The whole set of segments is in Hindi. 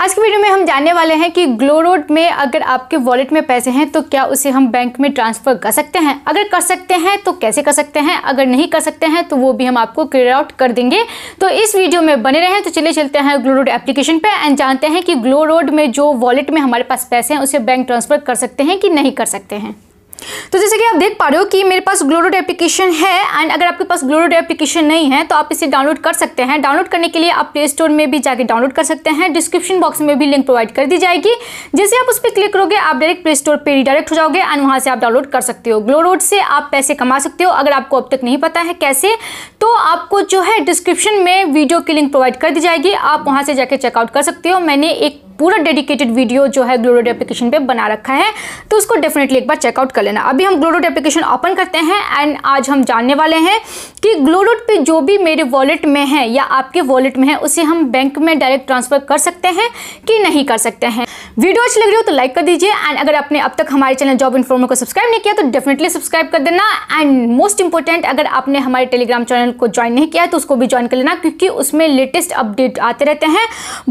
आज की वीडियो में हम जानने वाले हैं कि ग्लो रोड में अगर आपके वॉलेट में पैसे हैं तो क्या उसे हम बैंक में ट्रांसफ़र कर सकते हैं अगर कर सकते हैं तो कैसे कर सकते हैं अगर नहीं कर सकते हैं तो वो भी हम आपको क्लियर आउट कर देंगे तो इस वीडियो में बने रहें तो चले चलते हैं ग्लो रोड एप्लीकेशन पर एंड जानते हैं कि ग्लो रोड में जो वॉलेट में हमारे पास पैसे हैं उसे बैंक ट्रांसफ़र कर सकते हैं कि नहीं कर सकते हैं तो जैसे कि आप देख पा रहे हो कि मेरे पास ग्लोरोड एप्लीकेशन है एंड अगर आपके पास ग्लोरोड एप्लीकेशन नहीं है तो आप इसे डाउनलोड कर सकते हैं डाउनलोड करने के लिए आप प्ले स्टोर में भी जाकर डाउनलोड कर सकते हैं डिस्क्रिप्शन बॉक्स में भी लिंक प्रोवाइड कर दी जाएगी जैसे आप उस पर क्लिक करोगे आप डायरेक्ट प्ले स्टोर पर रिडायरेक्ट हो जाओगे एंड वहाँ से आप डाउनलोड कर सकते हो ग्लोरोड से आप पैसे कमा सकते हो अगर आपको अब तक नहीं पता है कैसे तो आपको जो है डिस्क्रिप्शन में वीडियो की लिंक प्रोवाइड कर दी जाएगी आप वहाँ से जाकर चेकआउट कर सकते हो मैंने एक पूरा डेडिकेटेड वीडियो जो है ग्लोरोड एप्लीकेशन पे बना रखा है तो उसको डेफिनेटली एक बार चेकआउट कर लेना अभी हम ग्लोरोड एप्लीकेशन ओपन करते हैं एंड आज हम जानने वाले हैं कि ग्लोरोड पे जो भी मेरे वॉलेट में है या आपके वॉलेट में है उसे हम बैंक में डायरेक्ट ट्रांसफ़र कर सकते हैं कि नहीं कर सकते हैं वीडियो अच्छी लग रही हो तो लाइक कर दीजिए एंड अगर आपने अब तक हमारे चैनल जॉब इन्फॉर्मर को सब्सक्राइब नहीं किया तो डेफिनेटली सब्सक्राइब कर देना एंड मोस्ट इंपॉर्टेंट अगर आपने हमारे टेलीग्राम चैनल को ज्वाइन नहीं किया तो उसको भी ज्वाइन कर लेना क्योंकि उसमें लेटेस्ट अपडेट आते रहते हैं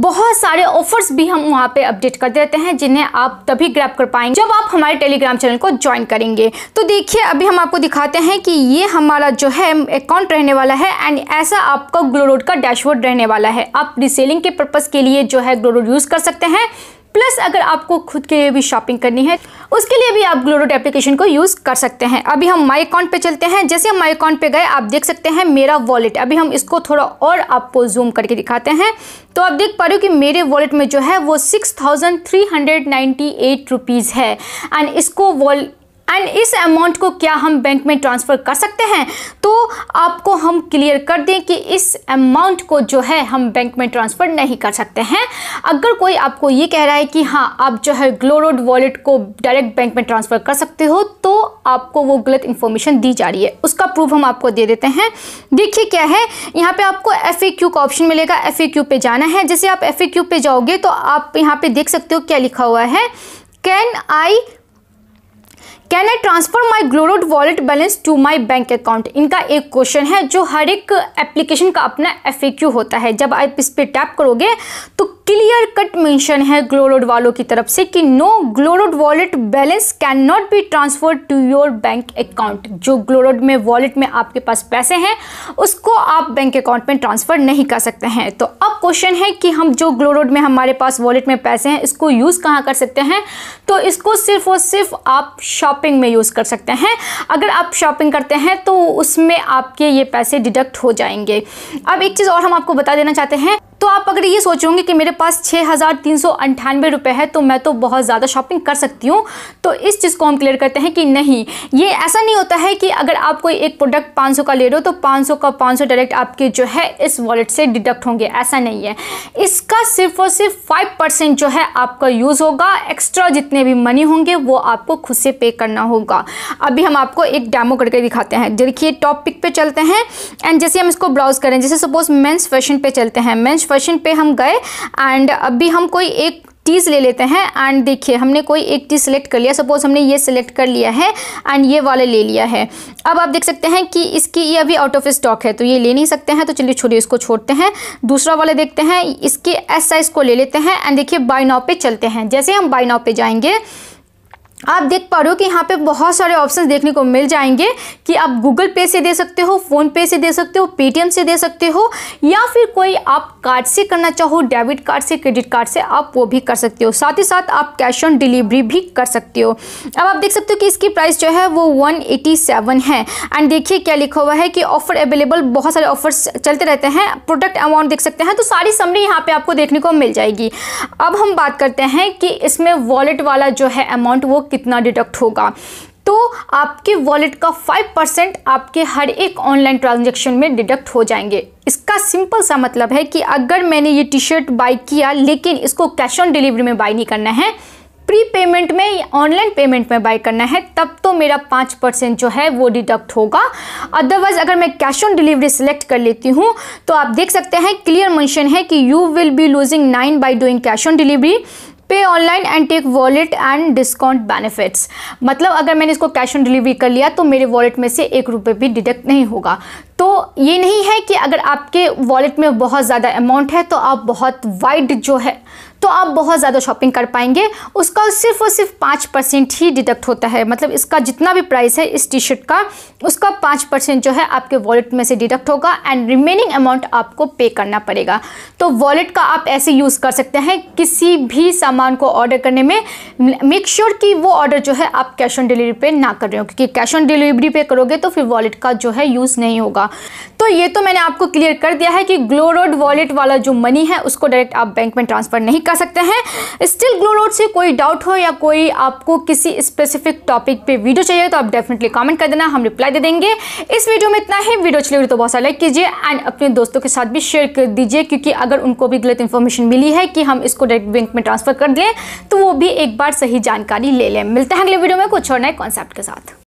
बहुत सारे ऑफर्स भी हम वहाँ पर अपडेट करते रहते हैं जिन्हें आप तभी ग्रैप कर पाएंगे जब आप हमारे टेलीग्राम चैनल को ज्वाइन करेंगे तो देखिए अभी हम आपको दिखाते हैं कि ये हमारा जो है अकाउंट रहने वाला है एंड ऐसा आपका ग्लोरोड का डैशबोर्ड रहने वाला है आप रिसेलिंग के पर्पज़ के लिए जो है ग्लोरोड यूज़ कर सकते हैं प्लस अगर आपको खुद के लिए भी शॉपिंग करनी है उसके लिए भी आप ग्लोडोट एप्लीकेशन को यूज़ कर सकते हैं अभी हम माई अकाउंट पे चलते हैं जैसे हम माई अकाउंट पे गए आप देख सकते हैं मेरा वॉलेट अभी हम इसको थोड़ा और आपको जूम करके दिखाते हैं तो आप देख पा रहे हो कि मेरे वॉलेट में जो है वो six thousand three hundred ninety eight rupees है एंड इसको वॉल एंड इस अमाउंट को क्या हम बैंक में ट्रांसफ़र कर सकते हैं तो आपको हम क्लियर कर दें कि इस अमाउंट को जो है हम बैंक में ट्रांसफ़र नहीं कर सकते हैं अगर कोई आपको ये कह रहा है कि हाँ आप जो है ग्लोरोड वॉलेट को डायरेक्ट बैंक में ट्रांसफ़र कर सकते हो तो आपको वो गलत इन्फॉर्मेशन दी जा रही है उसका प्रूफ हम आपको दे देते हैं देखिए क्या है यहाँ पे आपको एफ का ऑप्शन मिलेगा एफ पे जाना है जैसे आप एफ पे जाओगे तो आप यहाँ पे देख सकते हो क्या लिखा हुआ है can I can I transfer my Glowroad wallet balance to my bank account इनका एक क्वेश्चन है जो हर एक एप्लीकेशन का अपना एफ होता है जब आप इस पर टैप करोगे तो क्लियर कट मेंशन है ग्लोरोड वालों की तरफ से कि no Glowroad wallet balance can not be transfer to your bank account जो ग्लोरोड में वॉलेट में आपके पास पैसे हैं उसको आप बैंक अकाउंट में ट्रांसफ़र नहीं कर सकते हैं तो अब क्वेश्चन है कि हम जो ग्लोरोड में हमारे पास वॉलेट में पैसे हैं इसको यूज़ कहाँ कर सकते हैं तो इसको सिर्फ और सिर्फ आप शॉपिंग में यूज़ कर सकते हैं अगर आप शॉपिंग करते हैं तो उसमें आपके ये पैसे डिडक्ट हो जाएंगे अब एक चीज़ और हम आपको बता देना चाहते हैं तो आप अगर ये सोचोगे कि मेरे पास छः हज़ार तीन सौ अंठानवे रुपये है तो मैं तो बहुत ज़्यादा शॉपिंग कर सकती हूँ तो इस चीज़ को हम क्लियर करते हैं कि नहीं ये ऐसा नहीं होता है कि अगर आप कोई एक प्रोडक्ट पाँच सौ का ले रहे हो तो पाँच सौ का पाँच सौ डायरेक्ट आपके जो है इस वॉलेट से डिडक्ट होंगे ऐसा नहीं है इसका सिर्फ और सिर्फ फाइव परसेंट जो है आपका यूज़ होगा एक्स्ट्रा जितने भी मनी होंगे वो आपको खुद से पे करना होगा अभी हम आपको एक डैमो करके दिखाते हैं देखिए टॉपिक पर चलते हैं एंड जैसे हम इसको ब्राउज़ करें जैसे सपोज मेन्स फैशन पर चलते हैं मेन्स वर्जन पे हम गए एंड अभी हम कोई एक टीज ले लेते हैं एंड देखिए हमने कोई एक टीज सेलेक्ट कर लिया सपोज हमने ये सेलेक्ट कर लिया है एंड ये वाला ले लिया है अब आप देख सकते हैं कि इसकी ये अभी आउट ऑफ स्टॉक है तो ये ले नहीं सकते हैं तो चलिए छोड़िए इसको छोड़ते हैं दूसरा वाला देखते हैं इसके एस साइज़ को ले लेते हैं एंड देखिए बाइनाव पे चलते हैं जैसे हम बाइनाव पे जाएंगे आप देख पा रहे हो कि यहाँ पे बहुत सारे ऑप्शन देखने को मिल जाएंगे कि आप गूगल पे से दे सकते हो फ़ोन पे से दे सकते हो पेटीएम से दे सकते हो या फिर कोई आप कार्ड से करना चाहो डेबिट कार्ड से क्रेडिट कार्ड से आप वो भी कर सकते हो साथ ही साथ आप कैश ऑन डिलीवरी भी कर सकते हो अब आप देख सकते हो कि इसकी प्राइस जो है वो वन है एंड देखिए क्या लिखा हुआ है कि ऑफर अवेलेबल बहुत सारे ऑफर्स चलते रहते हैं प्रोडक्ट अमाउंट देख सकते हैं तो सारी समरी यहाँ पर आपको देखने को मिल जाएगी अब हम बात करते हैं कि इसमें वॉलेट वाला जो है अमाउंट वो कितना डिडक्ट होगा तो आपके वॉलेट का 5% आपके हर एक ऑनलाइन ट्रांजैक्शन में डिडक्ट हो जाएंगे इसका सिंपल सा मतलब है कि अगर मैंने ये टी शर्ट बाई किया लेकिन इसको कैश ऑन डिलीवरी में बाई नहीं करना है प्री पेमेंट में या ऑनलाइन पेमेंट में बाय करना है तब तो मेरा पाँच परसेंट जो है वो डिडक्ट होगा अदरवाइज अगर मैं कैश ऑन डिलीवरी सेलेक्ट कर लेती हूँ तो आप देख सकते हैं क्लियर मैंशन है कि you will be losing nine by doing cash on delivery pay online and take wallet and discount benefits मतलब अगर मैंने इसको कैश ऑन डिलीवरी कर लिया तो मेरे वॉलेट में से एक रुपये भी डिडक्ट नहीं होगा तो ये नहीं है कि अगर आपके वॉलेट में बहुत ज़्यादा अमाउंट है तो आप बहुत वाइड जो है तो आप बहुत ज़्यादा शॉपिंग कर पाएंगे उसका सिर्फ और सिर्फ पाँच परसेंट ही डिडक्ट होता है मतलब इसका जितना भी प्राइस है इस टी शर्ट का उसका पाँच परसेंट जो है आपके वॉलेट में से डिडक्ट होगा एंड रिमेनिंग अमाउंट आपको पे करना पड़ेगा तो वॉलेट का आप ऐसे यूज़ कर सकते हैं किसी भी सामान को ऑर्डर करने में मेक श्योर sure कि वो ऑर्डर जो है आप कैश ऑन डिलीवरी पे ना कर रहे हो क्योंकि कैश ऑन डिलीवरी पे करोगे तो फिर वॉलेट का जो है यूज़ नहीं होगा तो ये तो मैंने आपको क्लियर कर दिया है कि ग्लोरोड वॉलेट वाला जो मनी है उसको डायरेक्ट आप बैंक में ट्रांसफ़र नहीं कर कर सकते हैं स्टिल ग्लो नोट से कोई डाउट हो या कोई आपको किसी स्पेसिफिक टॉपिक पे वीडियो चाहिए तो आप डेफिनेटली कमेंट कर देना हम रिप्लाई दे देंगे इस वीडियो में इतना ही वीडियो चली तो बहुत सारा लाइक कीजिए एंड अपने दोस्तों के साथ भी शेयर कर दीजिए क्योंकि अगर उनको भी गलत इन्फॉर्मेशन मिली है कि हम इसको डायरेक्ट बैंक में ट्रांसफ़र कर दें तो वो भी एक बार सही जानकारी ले लें मिलते हैं अगले वीडियो में कुछ और नए कॉन्सेप्ट के साथ